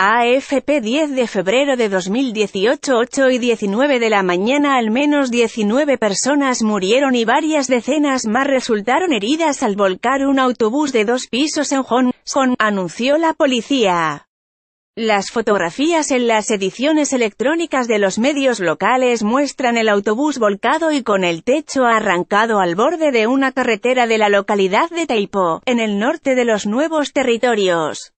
AFP 10 de febrero de 2018 8 y 19 de la mañana al menos 19 personas murieron y varias decenas más resultaron heridas al volcar un autobús de dos pisos en Hong Kong, anunció la policía. Las fotografías en las ediciones electrónicas de los medios locales muestran el autobús volcado y con el techo arrancado al borde de una carretera de la localidad de Taipo, en el norte de los nuevos territorios.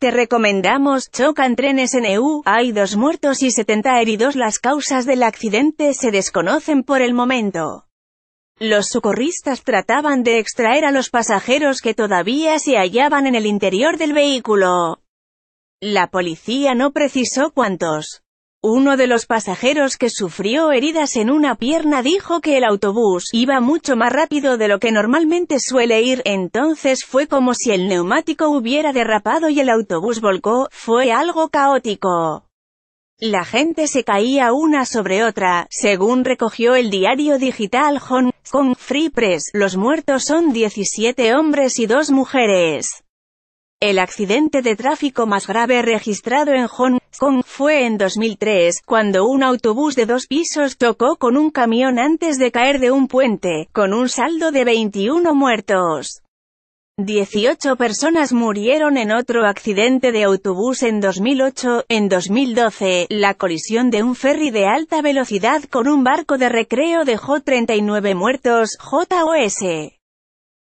Te recomendamos, chocan trenes en EU, hay dos muertos y 70 heridos. Las causas del accidente se desconocen por el momento. Los socorristas trataban de extraer a los pasajeros que todavía se hallaban en el interior del vehículo. La policía no precisó cuántos. Uno de los pasajeros que sufrió heridas en una pierna dijo que el autobús iba mucho más rápido de lo que normalmente suele ir, entonces fue como si el neumático hubiera derrapado y el autobús volcó, fue algo caótico. La gente se caía una sobre otra, según recogió el diario digital Hong Kong Free Press, los muertos son 17 hombres y dos mujeres. El accidente de tráfico más grave registrado en Hong Kong fue en 2003, cuando un autobús de dos pisos chocó con un camión antes de caer de un puente, con un saldo de 21 muertos. 18 personas murieron en otro accidente de autobús en 2008. En 2012, la colisión de un ferry de alta velocidad con un barco de recreo dejó 39 muertos. JOS.